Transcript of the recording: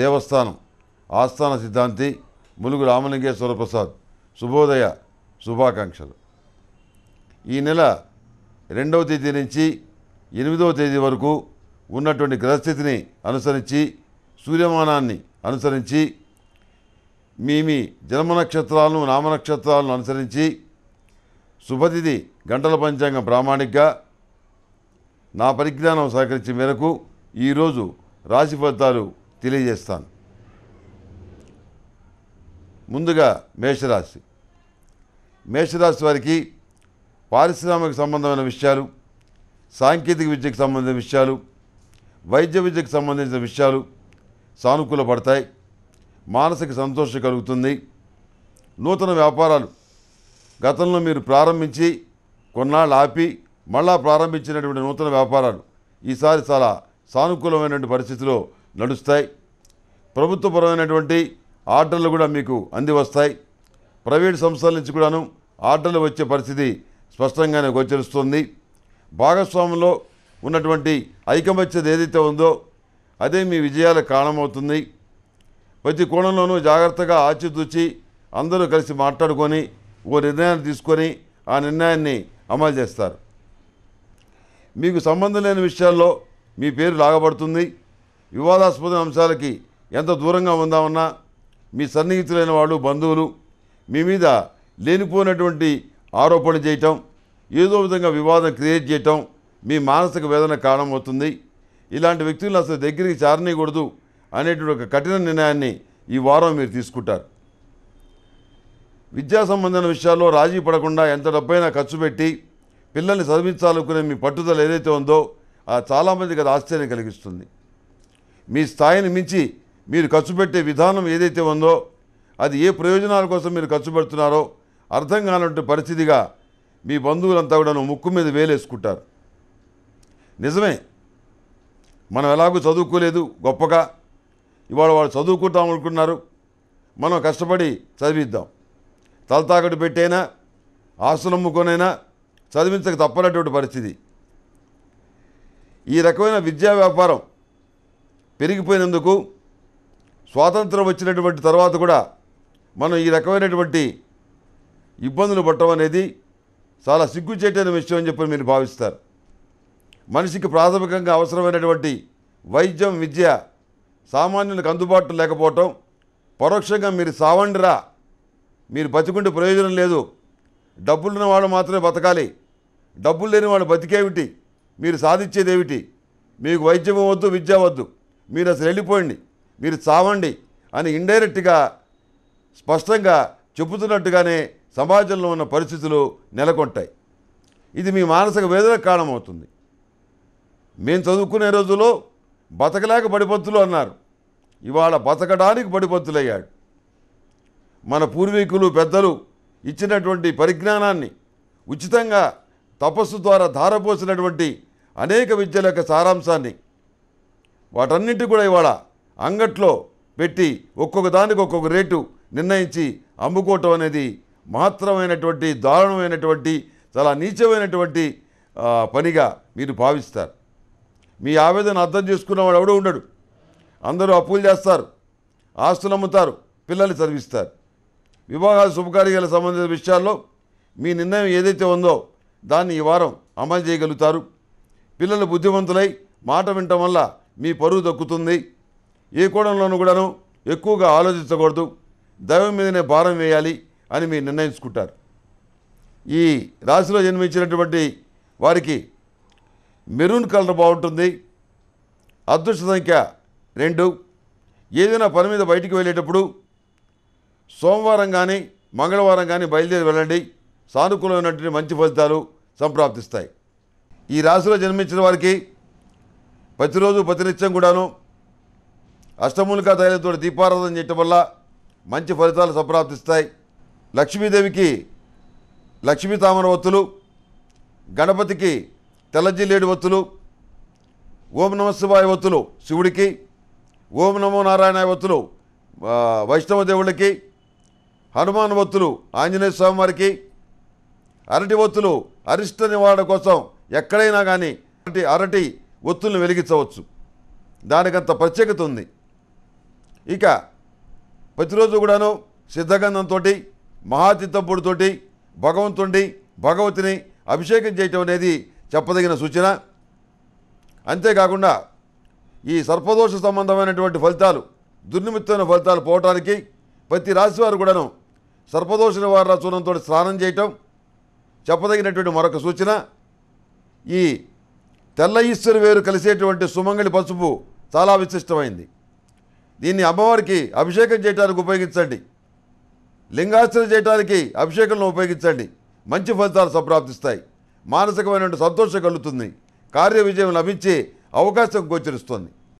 దేవస్థానం ఆస్థాన సిద్ధాంతి ములుగు రామలింగేశ్వర ప్రసాద్ శుభోదయ శుభాకాంక్షలు ఈ నెల రెండవ తేదీ నుంచి ఎనిమిదవ తేదీ వరకు ఉన్నటువంటి గ్రహస్థితిని అనుసరించి సూర్యమానాన్ని అనుసరించి మీ మీ జన్మ నక్షత్రాలను నామనక్షత్రాలను అనుసరించి శుభతిథి గంటల పంచాంగం ప్రామాణికగా నా పరిజ్ఞానం సహకరించే మేరకు ఈరోజు రాశి ఫలితాలు తెలియజేస్తాను ముందుగా మేషరాశి మేషరాశి వారికి పారిశ్రామిక సంబంధమైన విషయాలు సాంకేతిక విద్యకు సంబంధించిన విషయాలు వైద్య విద్యకు సంబంధించిన విషయాలు సానుకూల పడతాయి మానసిక సంతోషం కలుగుతుంది నూతన వ్యాపారాలు గతంలో మీరు ప్రారంభించి కొన్నాళ్ళు ఆపి మళ్ళా ప్రారంభించినటువంటి నూతన వ్యాపారాలు ఈసారి చాలా సానుకూలమైనటువంటి పరిస్థితిలో నడుస్తాయి ప్రభుత్వపరమైనటువంటి ఆర్డర్లు కూడా మీకు అంది వస్తాయి ప్రైవేట్ సంస్థల నుంచి కూడాను ఆర్డర్లు వచ్చే పరిస్థితి స్పష్టంగానే గోచరిస్తుంది భాగస్వాములో ఉన్నటువంటి ఐకమత్యత ఏదైతే ఉందో అదే మీ విజయాల కారణమవుతుంది ప్రతి కోణంలోనూ జాగ్రత్తగా ఆచితూచి అందరూ కలిసి మాట్లాడుకొని ఓ నిర్ణయాన్ని తీసుకొని ఆ నిర్ణయాన్ని అమలు చేస్తారు మీకు సంబంధం లేని విషయాల్లో మీ పేరు లాగబడుతుంది వివాదాస్పద అంశాలకి ఎంత దూరంగా ఉందామన్నా మీ సన్నిహితులైన వాళ్ళు బంధువులు మీ మీద లేనిపోయినటువంటి ఆరోపణ చేయటం ఏదో విధంగా వివాదం క్రియేట్ చేయటం మీ మానసిక వేదన కారణం అవుతుంది ఇలాంటి వ్యక్తులను అసలు దగ్గరికి చారనీయకూడదు అనేటువంటి ఒక కఠిన నిర్ణయాన్ని ఈ వారం మీరు తీసుకుంటారు విద్యా సంబంధమైన విషయాల్లో రాజీ పడకుండా ఎంత డబ్బైనా ఖర్చు పెట్టి పిల్లల్ని చదివించాలనుకునే మీ పట్టుదల ఏదైతే ఉందో అది మందికి అది ఆశ్చర్యం కలిగిస్తుంది మీ స్థాయిని మించి మీరు ఖర్చు పెట్టే విధానం ఏదైతే ఉందో అది ఏ ప్రయోజనాల కోసం మీరు ఖర్చు పెడుతున్నారో అర్థం కానటువంటి పరిస్థితిగా మీ బంధువులంతా కూడా ముక్కు మీద వేలేసుకుంటారు నిజమే మనం ఎలాగూ చదువుకోలేదు గొప్పగా ఇవాళ వాళ్ళు చదువుకుంటాం అనుకున్నారు మనం కష్టపడి చదివిద్దాం తలతాకటి పెట్టైనా ఆస్తునమ్ముకొనైనా చదివించక తప్పనటువంటి పరిస్థితి ఈ రకమైన విద్యా వ్యాపారం పెరిగిపోయినందుకు స్వాతంత్రం వచ్చినటువంటి తర్వాత కూడా మనం ఈ రకమైనటువంటి ఇబ్బందులు పట్టడం అనేది చాలా సిగ్గుచేటైన విషయం అని చెప్పి మీరు భావిస్తారు మనిషికి ప్రాథమికంగా అవసరమైనటువంటి వైద్యం విద్య సామాన్యులకు అందుబాటులో లేకపోవటం పరోక్షంగా మీరు సావండిరా మీరు బతికుంటే ప్రయోజనం లేదు డబ్బులున్న వాళ్ళు మాత్రమే బతకాలి డబ్బులు లేని వాళ్ళు బతికేమిటి మీరు సాధించేదేమిటి మీకు వైద్యం వద్దు విద్య వద్దు మీరు అసలు వెళ్ళిపోయింది మీరు చావండి అని ఇండైరెక్ట్గా స్పష్టంగా చెబుతున్నట్టుగానే సమాజంలో ఉన్న పరిస్థితులు నెలకొంటాయి ఇది మీ మానసిక వేదన కారణమవుతుంది మేము చదువుకునే రోజుల్లో బతకలేక బడిపంతులు అన్నారు ఇవాళ బతకడానికి బడిపంతులయ్యాడు మన పూర్వీకులు పెద్దలు ఇచ్చినటువంటి పరిజ్ఞానాన్ని ఉచితంగా తపస్సు ద్వారా ధారపోసినటువంటి అనేక విద్యల సారాంశాన్ని వాటన్నిటి కూడా ఇవాళ అంగట్లో పెట్టి ఒక్కొక్క దానికి ఒక్కొక్క రేటు నిర్ణయించి అమ్ముకోవటం అనేది మహత్తరమైనటువంటి దారుణమైనటువంటి చాలా నీచమైనటువంటి పనిగా మీరు భావిస్తారు మీ ఆవేదన అర్థం చేసుకున్నవాడు ఎవడో ఉండడు అందరూ అప్పులు చేస్తారు ఆస్తులు అమ్ముతారు పిల్లల్ని చదివిస్తారు వివాహాల శుభకార్యాల సంబంధించిన విషయాల్లో మీ నిర్ణయం ఏదైతే ఉందో దాన్ని ఈ వారం అమలు చేయగలుగుతారు పిల్లలు బుద్ధిమంతులై మాట వినటం వల్ల మీ పరువు దక్కుతుంది ఏ కోణంలోనూ కూడాను ఎక్కువగా ఆలోచించకూడదు దైవం మీదనే భారం వేయాలి అని మీరు నిర్ణయించుకుంటారు ఈ రాశిలో జన్మించినటువంటి వారికి మెరూన్ కలర్ బాగుంటుంది అదృష్ట సంఖ్య రెండు ఏదైనా పని మీద బయటికి వెళ్ళేటప్పుడు సోమవారం కానీ మంగళవారం కానీ బయలుదేరి వెళ్ళండి సానుకూలమైనటువంటి మంచి ఫలితాలు సంప్రాప్తిస్తాయి ఈ రాశిలో జన్మించిన వారికి ప్రతిరోజు ప్రతినిత్యం కూడాను అష్టమూలికా తైలంతో దీపారాధన చేయటం వల్ల మంచి ఫలితాలు సంప్రాప్తిస్తాయి లక్ష్మీదేవికి లక్ష్మీ తామర ఒత్తులు గణపతికి తెల్లజిల్లేడు ఒత్తులు ఓం నమ శివాయ ఒత్తులు శివుడికి ఓం నమో నారాయణ ఒత్తులు వైష్ణవ దేవుళ్ళకి హనుమాన్ ఒత్తులు ఆంజనేయ స్వామి వారికి అరటి ఒత్తులు అరిష్ట నివారణ కోసం ఎక్కడైనా కానీ అరటి ఒత్తులను వెలిగించవచ్చు దానికంత ప్రత్యేకత ఉంది ఇక ప్రతిరోజు కూడాను సిద్ధగంధంతో మహాతిత్తంపొడితోటి భగవంతుండి భగవతిని అభిషేకం చేయటం అనేది చెప్పదగిన సూచన అంతేకాకుండా ఈ సర్పదోష సంబంధమైనటువంటి ఫలితాలు దుర్నిమిత్తమైన ఫలితాలు పోవటానికి ప్రతి రాశివారు కూడాను సర్పదోష నివారణ చూడంతో స్నానం చేయటం చెప్పదగినటువంటి మరొక సూచన ఈ తెల్ల ఈశ్వరు వేరు కలిసేటువంటి సుమంగళి పసుపు చాలా విశిష్టమైంది దీన్ని అమ్మవారికి అభిషేకం చేయడానికి ఉపయోగించండి లింగార్చన చేయడానికి అభిషేకంలో ఉపయోగించండి మంచి ఫలితాలు సంప్రాప్తిస్తాయి మానసికమైనటువంటి సంతోషం కలుగుతుంది కార్య విజయం లభించే అవకాశం గోచరిస్తుంది